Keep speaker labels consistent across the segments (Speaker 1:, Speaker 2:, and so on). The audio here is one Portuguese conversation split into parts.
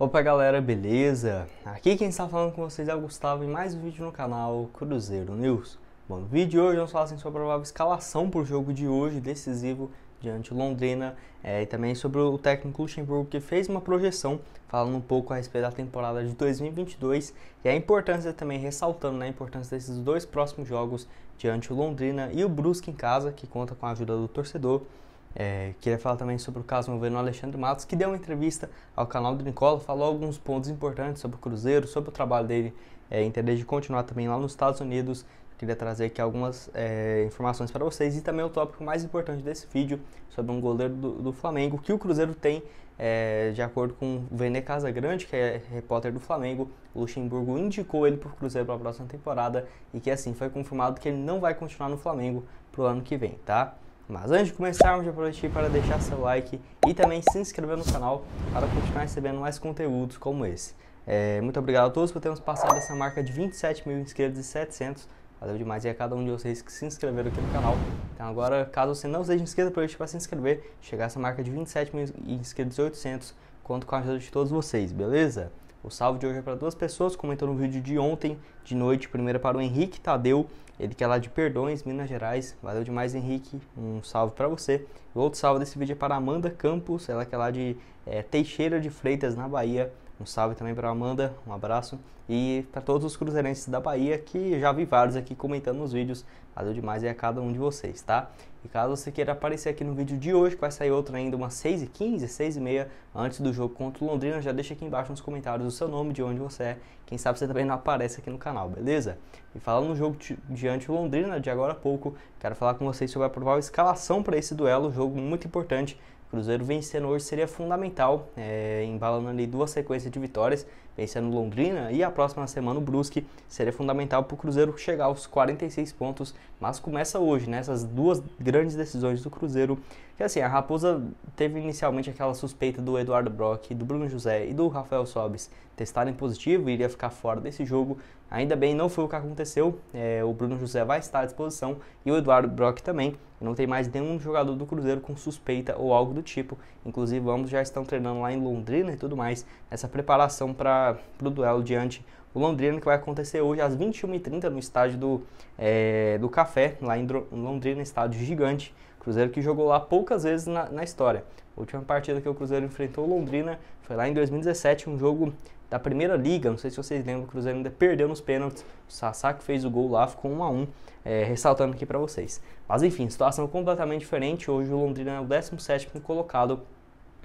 Speaker 1: Opa galera, beleza? Aqui quem está falando com vocês é o Gustavo e mais um vídeo no canal Cruzeiro News. Bom, no vídeo de hoje vamos falar assim, sobre a provável escalação para o jogo de hoje, decisivo diante de Londrina, é, e também sobre o técnico Luxemburgo que fez uma projeção falando um pouco a respeito da temporada de 2022 e a importância também, ressaltando né, a importância desses dois próximos jogos diante de Londrina e o Brusque em casa, que conta com a ajuda do torcedor. É, queria falar também sobre o caso envolvendo Alexandre Matos, que deu uma entrevista ao canal do Nicola, falou alguns pontos importantes sobre o Cruzeiro, sobre o trabalho dele, é, termos de continuar também lá nos Estados Unidos. Queria trazer aqui algumas é, informações para vocês e também o tópico mais importante desse vídeo sobre um goleiro do, do Flamengo que o Cruzeiro tem, é, de acordo com o Vene Casagrande, que é repórter do Flamengo, o Luxemburgo indicou ele para o Cruzeiro para a próxima temporada e que assim foi confirmado que ele não vai continuar no Flamengo para o ano que vem, tá? Mas antes de começarmos, já prometi para deixar seu like e também se inscrever no canal para continuar recebendo mais conteúdos como esse. É, muito obrigado a todos por termos passado essa marca de 27 mil inscritos e 700. Valeu demais e a cada um de vocês que se inscreveram aqui no canal. Então agora, caso você não seja inscrito, aproveite para se inscrever. Chegar a essa marca de 27 mil inscritos e 800. Conto com a ajuda de todos vocês, beleza? O salve de hoje é para duas pessoas, comentou no vídeo de ontem, de noite. Primeiro para o Henrique Tadeu, ele que é lá de Perdões, Minas Gerais. Valeu demais, Henrique. Um salve para você. O outro salve desse vídeo é para Amanda Campos, ela que é lá de é, Teixeira de Freitas, na Bahia. Um salve também para Amanda, um abraço. E para todos os cruzeirenses da Bahia, que já vi vários aqui comentando nos vídeos. Valeu demais aí a cada um de vocês, tá? E caso você queira aparecer aqui no vídeo de hoje, que vai sair outro ainda, umas 6h15, 6h30, antes do jogo contra o Londrina, já deixa aqui embaixo nos comentários o seu nome, de onde você é. Quem sabe você também não aparece aqui no canal, beleza? E falando no jogo diante do Londrina, de agora a pouco, quero falar com vocês sobre a provável escalação para esse duelo, jogo muito importante. Cruzeiro vencendo hoje seria fundamental, é, embalando ali duas sequências de vitórias vencendo Londrina e a próxima semana o Brusque seria fundamental para o Cruzeiro chegar aos 46 pontos, mas começa hoje, né? Essas duas grandes decisões do Cruzeiro. Que assim, a Raposa teve inicialmente aquela suspeita do Eduardo Brock, do Bruno José e do Rafael Sobes testarem positivo e iria ficar fora desse jogo. Ainda bem, não foi o que aconteceu. É, o Bruno José vai estar à disposição e o Eduardo Brock também. Não tem mais nenhum jogador do Cruzeiro com suspeita ou algo do tipo. Inclusive, ambos já estão treinando lá em Londrina e tudo mais. Essa preparação para para o duelo diante do Londrina, que vai acontecer hoje às 21h30 no estádio do, é, do Café, lá em Londrina, estádio gigante. Cruzeiro que jogou lá poucas vezes na, na, história. A última partida que o Cruzeiro enfrentou o Londrina foi lá em 2017, um jogo da primeira liga. Não sei se vocês lembram, o Cruzeiro ainda perdeu nos pênaltis. O Sasaki fez o gol lá, ficou 1 a 1 é, eh, ressaltando aqui para vocês. Mas enfim, situação completamente diferente. Hoje o Londrina é o 17 colocado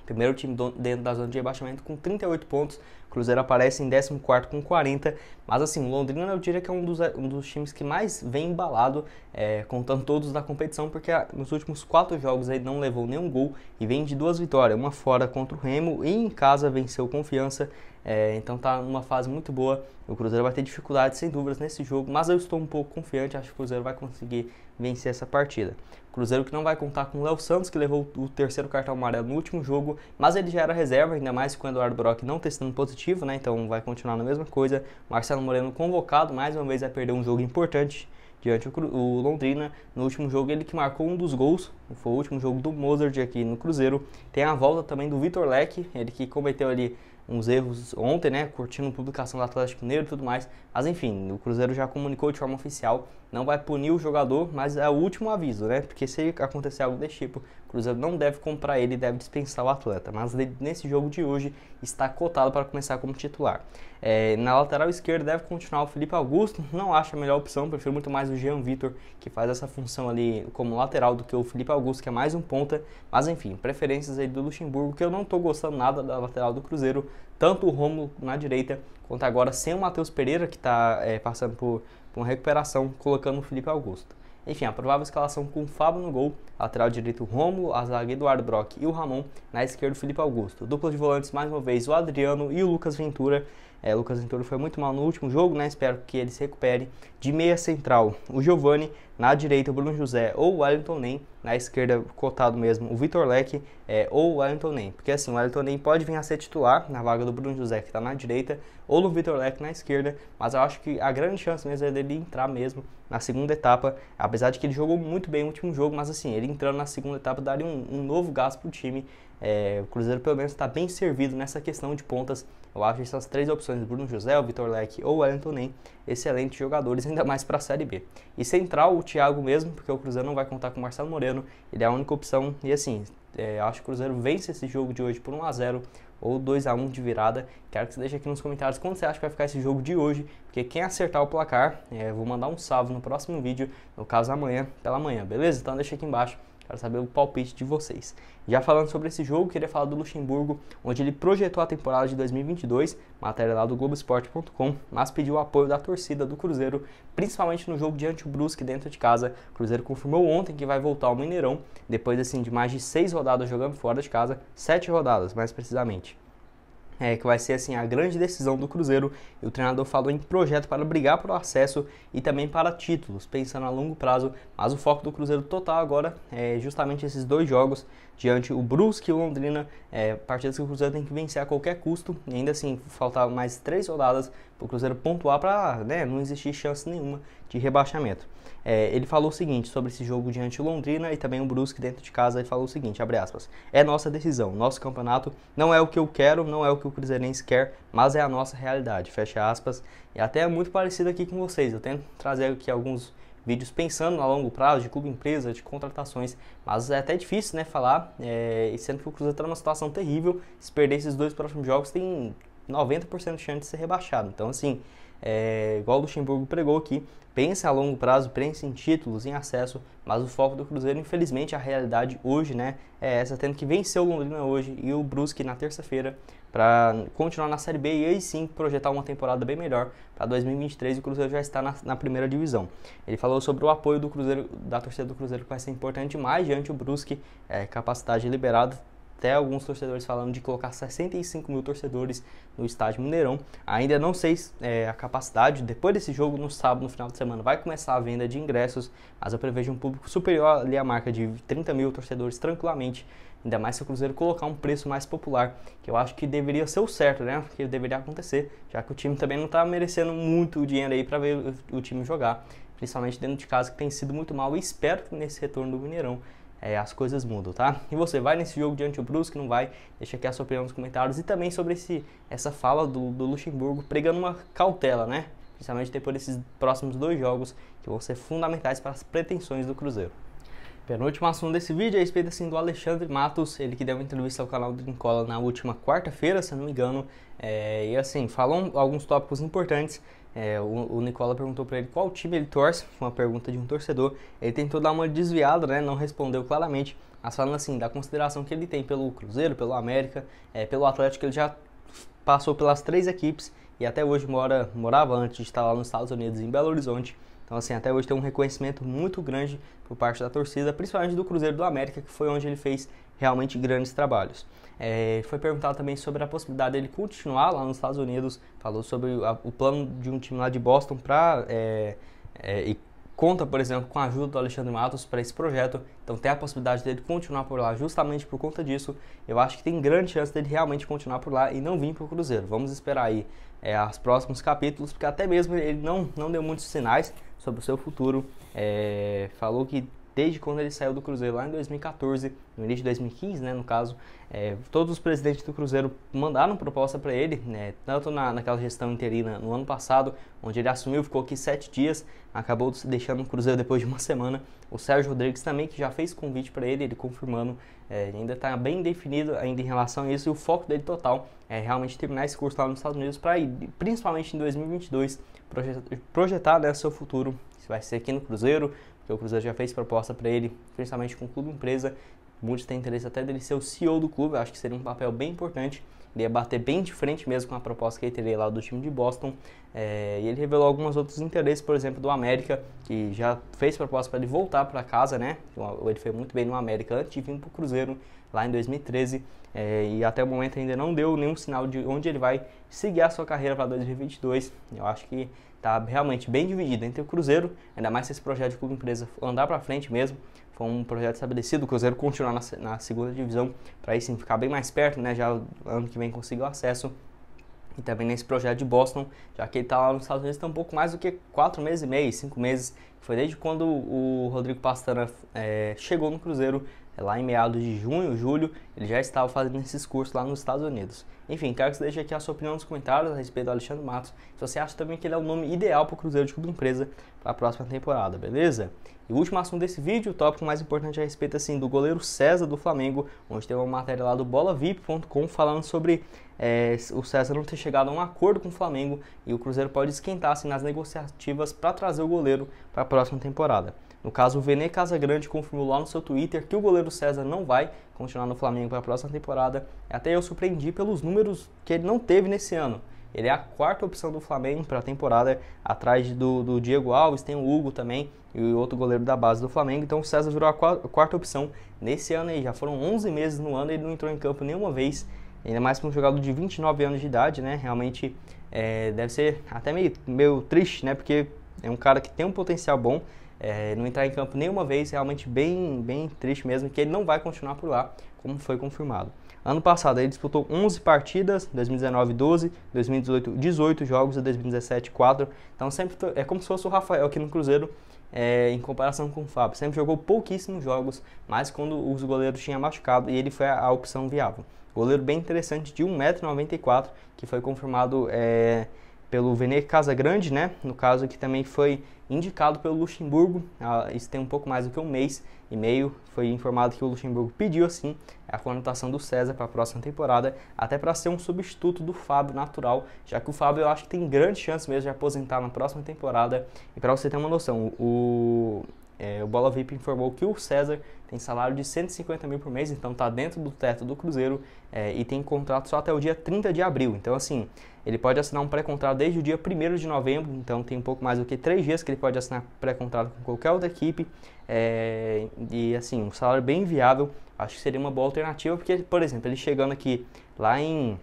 Speaker 1: Primeiro time dentro da zona de rebaixamento com 38 pontos. Cruzeiro aparece em 14 com 40. Mas assim, o Londrina eu diria que é um dos, um dos times que mais vem embalado, é, contando todos da competição, porque nos últimos quatro jogos ele não levou nenhum gol e vem de duas vitórias, uma fora contra o Remo e em casa venceu confiança. É, então tá numa fase muito boa. O Cruzeiro vai ter dificuldades, sem dúvidas, nesse jogo, mas eu estou um pouco confiante, acho que o Cruzeiro vai conseguir vencer essa partida. Cruzeiro que não vai contar com o Léo Santos, que levou o terceiro cartão amarelo no último jogo, mas ele já era reserva, ainda mais com o Eduardo Brock não testando positivo, né? Então vai continuar na mesma coisa. Marcelo Moreno convocado, mais uma vez vai perder um jogo importante diante o Londrina. No último jogo, ele que marcou um dos gols, foi o último jogo do Mozart aqui no Cruzeiro. Tem a volta também do Vitor Leque, ele que cometeu ali uns erros ontem, né? Curtindo publicação do Atlético Mineiro e tudo mais. Mas enfim, o Cruzeiro já comunicou de forma oficial, não vai punir o jogador, mas é o último aviso, né? Porque se acontecer algo desse tipo, o Cruzeiro não deve comprar ele, deve dispensar o atleta. Mas nesse jogo de hoje está cotado para começar como titular. É, na lateral esquerda deve continuar o Felipe Augusto, não acho a melhor opção, prefiro muito mais o Jean Vitor, que faz essa função ali como lateral, do que o Felipe Augusto, que é mais um ponta. Mas enfim, preferências aí do Luxemburgo, que eu não estou gostando nada da lateral do Cruzeiro, tanto o Romulo na direita, quanto agora sem o Matheus Pereira, que está é, passando por, por uma recuperação, colocando o Felipe Augusto. Enfim, a provável escalação com o Fábio no gol, lateral direito Romulo, a zaga Eduardo Brock e o Ramon, na esquerda o Felipe Augusto. Dupla de volantes mais uma vez o Adriano e o Lucas Ventura. É, Lucas Venturi foi muito mal no último jogo, né? Espero que ele se recupere. De meia central, o Giovani. Na direita, o Bruno José ou o Wellington Nem. Na esquerda, cotado mesmo, o Vitor Leque é, ou o Wellington Nem. Porque assim, o Wellington Nem pode vir a ser titular na vaga do Bruno José, que está na direita, ou no Vitor Leque na esquerda. Mas eu acho que a grande chance mesmo é dele entrar mesmo na segunda etapa. Apesar de que ele jogou muito bem no último jogo, mas assim, ele entrando na segunda etapa daria um, um novo gasto para o time. É, o Cruzeiro pelo menos está bem servido nessa questão de pontas eu acho essas três opções, Bruno José, Vitor Leque ou Wellington excelentes jogadores, ainda mais para a Série B. E central, o Thiago mesmo, porque o Cruzeiro não vai contar com o Marcelo Moreno, ele é a única opção. E assim, é, acho que o Cruzeiro vence esse jogo de hoje por 1x0 ou 2x1 de virada. Quero que você deixe aqui nos comentários quando você acha que vai ficar esse jogo de hoje, porque quem acertar o placar, é, vou mandar um salve no próximo vídeo, no caso amanhã, pela manhã, beleza? Então deixa aqui embaixo Quero saber o palpite de vocês. Já falando sobre esse jogo, queria falar do Luxemburgo, onde ele projetou a temporada de 2022, matéria lá do Globoesporte.com, mas pediu o apoio da torcida do Cruzeiro, principalmente no jogo diante o Brusque dentro de casa. O Cruzeiro confirmou ontem que vai voltar ao Mineirão, depois assim de mais de seis rodadas jogando fora de casa, sete rodadas mais precisamente é, que vai ser assim a grande decisão do Cruzeiro. E o treinador falou em projeto para brigar pelo acesso e também para títulos, pensando a longo prazo. Mas o foco do Cruzeiro total agora é justamente esses dois jogos diante o Brusque e o Londrina, é, partidas que o Cruzeiro tem que vencer a qualquer custo, e ainda assim faltava mais três rodadas para o Cruzeiro pontuar para né, não existir chance nenhuma de rebaixamento. É, ele falou o seguinte sobre esse jogo diante do Londrina e também o Brusque dentro de casa, ele falou o seguinte, abre aspas, é nossa decisão, nosso campeonato não é o que eu quero, não é o que o Cruzeirense quer, mas é a nossa realidade, fecha aspas, e até é muito parecido aqui com vocês, eu tento trazer aqui alguns vídeos pensando a longo prazo de clube empresa, de contratações, mas é até difícil né, falar, é, sendo que o Cruzeiro está numa situação terrível, se perder esses dois próximos jogos tem 90% de chance de ser rebaixado. Então, assim, é, igual o Luxemburgo pregou aqui, pensa a longo prazo, pensa em títulos, em acesso, mas o foco do Cruzeiro, infelizmente, a realidade hoje, né, é essa, tendo que vencer o Londrina hoje e o Brusque na terça-feira para continuar na Série B e aí sim projetar uma temporada bem melhor para 2023 o Cruzeiro já está na, na, primeira divisão. Ele falou sobre o apoio do Cruzeiro, da torcida do Cruzeiro que vai ser importante mais diante o Brusque, é, capacidade liberada, até alguns torcedores falando de colocar 65 mil torcedores no estádio Mineirão. Ainda não sei é, a capacidade, depois desse jogo, no sábado, no final de semana, vai começar a venda de ingressos, mas eu prevejo um público superior ali à marca de 30 mil torcedores tranquilamente. Ainda mais se o Cruzeiro colocar um preço mais popular, que eu acho que deveria ser o certo, né? Que deveria acontecer, já que o time também não está merecendo muito dinheiro aí para ver o, time jogar, principalmente dentro de casa que tem sido muito mal. E espero que nesse retorno do Mineirão é, as coisas mudam, tá? E você vai nesse jogo diante do Brusque, não vai? Deixa aqui a sua opinião nos comentários e também sobre esse, essa fala do, do Luxemburgo pregando uma cautela, né? Principalmente depois desses próximos dois jogos que vão ser fundamentais para as pretensões do Cruzeiro. Penúltimo assunto desse vídeo é a respeito assim, do Alexandre Matos, ele que deu uma entrevista ao canal do Nicola na última quarta-feira, se não me engano, é, e assim, falou alguns tópicos importantes é, o, o, Nicola perguntou para ele qual time ele torce, uma pergunta de um torcedor. Ele tentou dar uma desviada, né? Não respondeu claramente, mas falando assim da consideração que ele tem pelo Cruzeiro, pelo América, é, pelo Atlético, ele já passou pelas três equipes e até hoje mora, morava antes de estar lá nos Estados Unidos, em Belo Horizonte. Então, assim, até hoje tem um reconhecimento muito grande por parte da torcida, principalmente do Cruzeiro do América, que foi onde ele fez realmente grandes trabalhos. É, foi perguntado também sobre a possibilidade dele continuar lá nos Estados Unidos, falou sobre a, o plano de um time lá de Boston para. É, é, e conta, por exemplo, com a ajuda do Alexandre Matos para esse projeto, então tem a possibilidade dele continuar por lá justamente por conta disso. Eu acho que tem grande chance dele realmente continuar por lá e não vir para o Cruzeiro. Vamos esperar aí é, os próximos capítulos, porque até mesmo ele não, não deu muitos sinais sobre o seu futuro. É, falou que desde quando ele saiu do Cruzeiro lá em 2014, no início de 2015, né, no caso, é, todos os presidentes do Cruzeiro mandaram proposta para ele, né, tanto na, naquela gestão interina no ano passado, onde ele assumiu, ficou aqui sete dias, acabou deixando o Cruzeiro depois de uma semana. O Sérgio Rodrigues também, que já fez convite para ele, ele confirmando, é, ainda está bem definido ainda em relação a isso, e o foco dele total é realmente terminar esse curso lá nos Estados Unidos para ir, principalmente em 2022, projetar, projetar né, seu futuro, se vai ser aqui no Cruzeiro, que o Cruzeiro já fez proposta para ele, principalmente com o clube empresa. Muitos têm interesse até dele ser o CEO do clube, eu acho que seria um papel bem importante. Ele ia bater bem de frente mesmo com a proposta que ele teria lá do time de Boston. É, e ele revelou alguns outros interesses, por exemplo, do América, que já fez proposta para ele voltar para casa, né? Então, ele foi muito bem no América antes de vir para o Cruzeiro lá em 2013. É, e até o momento ainda não deu nenhum sinal de onde ele vai seguir a sua carreira para 2022. Eu acho que Tá realmente bem dividido entre o Cruzeiro, ainda mais se esse projeto de clube empresa andar para frente mesmo, foi um projeto estabelecido, o Cruzeiro continuar na, na segunda divisão, para aí sim ficar bem mais perto, né? Já ano que vem conseguiu acesso. E também nesse projeto de Boston, já que ele está lá nos Estados Unidos, há tá um pouco mais do que quatro meses e meio, cinco meses. Foi desde quando o Rodrigo Pastana é, chegou no Cruzeiro é lá em meados de junho, julho, ele já estava fazendo esses cursos lá nos Estados Unidos. Enfim, quero que você deixe aqui a sua opinião nos comentários a respeito do Alexandre Matos. Se você acha também que ele é o nome ideal para o Cruzeiro de Clube Empresa para a próxima temporada, beleza? E o último assunto desse vídeo, o tópico mais importante a respeito assim do goleiro César do Flamengo, onde tem uma matéria lá do bolavip.com falando sobre é, o César não ter chegado a um acordo com o Flamengo e o Cruzeiro pode esquentar-se assim, nas negociativas para trazer o goleiro para a próxima temporada. No caso, o Vene Casagrande confirmou lá no seu Twitter que o goleiro César não vai continuar no Flamengo para a próxima temporada. Até eu surpreendi pelos números que ele não teve nesse ano. Ele é a quarta opção do Flamengo para a temporada, atrás do, do, Diego Alves, tem o Hugo também e o outro goleiro da base do Flamengo. Então o César virou a quarta opção nesse ano aí. Já foram 11 meses no ano, ele não entrou em campo nenhuma vez, ainda é mais para um jogador de 29 anos de idade, né? Realmente é, deve ser até meio, meio triste, né? Porque é um cara que tem um potencial bom, é, não entrar em campo nenhuma vez, realmente bem, bem triste mesmo, que ele não vai continuar por lá, como foi confirmado. Ano passado ele disputou 11 partidas, 2019 12, 2018 18 jogos e 2017 4. Então sempre é como se fosse o Rafael aqui no Cruzeiro é, em comparação com o Fábio. Sempre jogou pouquíssimos jogos, mas quando os goleiros tinham machucado e ele foi a, a opção viável. Goleiro bem interessante de 1,94m que foi confirmado é, pelo Vene Casagrande, né? No caso que também foi indicado pelo Luxemburgo, ah, isso tem um pouco mais do que um mês e meio, foi informado que o Luxemburgo pediu assim a contratação do César para a próxima temporada, até para ser um substituto do Fábio natural, já que o Fábio eu acho que tem grande chance mesmo de aposentar na próxima temporada. E para você ter uma noção, o, é, o Bola VIP informou que o César tem salário de 150 mil por mês, então está dentro do teto do Cruzeiro é, e tem contrato só até o dia 30 de abril. Então, assim, ele pode assinar um pré-contrato desde o dia 1 de novembro, então tem um pouco mais do que três dias que ele pode assinar pré-contrato com qualquer outra equipe. É, e assim, um salário bem viável, acho que seria uma boa alternativa, porque, por exemplo, ele chegando aqui lá em,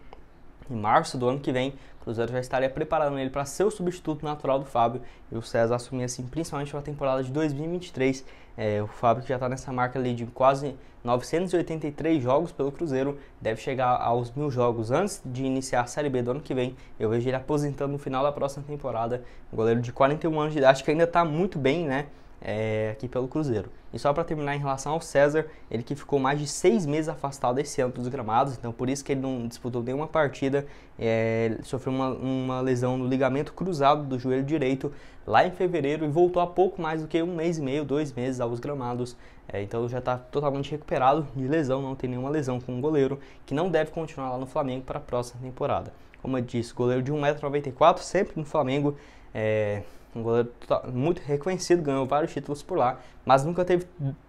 Speaker 1: em março do ano que vem, o Cruzeiro já estaria preparando ele para ser o substituto natural do Fábio e o César assumir assim, principalmente na temporada de 2023. É, o Fábio, que já está nessa marca ali de quase 983 jogos pelo Cruzeiro, deve chegar aos mil jogos antes de iniciar a Série B do ano que vem. Eu vejo ele aposentando no final da próxima temporada. Um goleiro de 41 anos de idade que ainda está muito bem, né? é, aqui pelo Cruzeiro. E só para terminar, em relação ao César, ele que ficou mais de seis meses afastado esse ano dos gramados, então por isso que ele não disputou nenhuma partida, é, sofreu uma, uma lesão no ligamento cruzado do joelho direito lá em fevereiro e voltou há pouco mais do que um mês e meio, dois meses aos gramados. É, então já está totalmente recuperado de lesão, não tem nenhuma lesão com o goleiro, que não deve continuar lá no Flamengo para a próxima temporada. Como eu disse, goleiro de 1,94m, sempre no Flamengo. É, um goleiro muito reconhecido, ganhou vários títulos por lá, mas nunca teve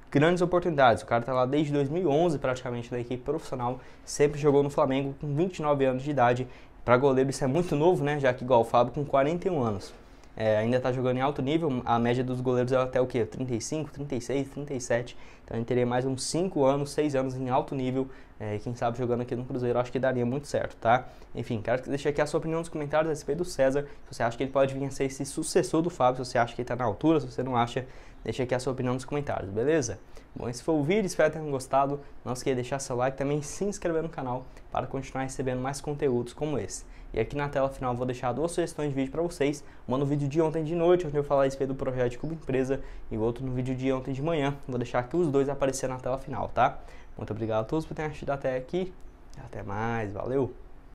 Speaker 1: grandes oportunidades. O cara está lá desde 2011 praticamente na equipe profissional, sempre jogou no Flamengo com 29 anos de idade. Para goleiro isso é muito novo, né? Já que igual o Fábio com 41 anos. É, ainda está jogando em alto nível, a média dos goleiros é até o quê? 35, 36, 37. Então teria mais uns 5 anos, 6 anos em alto nível, é, quem sabe jogando aqui no Cruzeiro, acho que daria muito certo, tá? Enfim, quero deixar aqui a sua opinião nos comentários a respeito do César, se você acha que ele pode vir a ser esse sucessor do Fábio, se você acha que ele está na altura, se você não acha, deixa aqui a sua opinião nos comentários, beleza? Bom, esse foi o vídeo, espero que tenham gostado, não esqueça de deixar seu like também se inscrever no canal para continuar recebendo mais conteúdos como esse. E aqui na tela final vou deixar duas sugestões de vídeo para vocês, uma no vídeo de ontem de noite, onde eu falar a respeito do projeto de Cuba Empresa, e outro no vídeo de ontem de manhã, vou deixar aqui os dois aparecer na tela final, tá? Muito obrigado a todos por terem assistido até aqui. Até mais, valeu!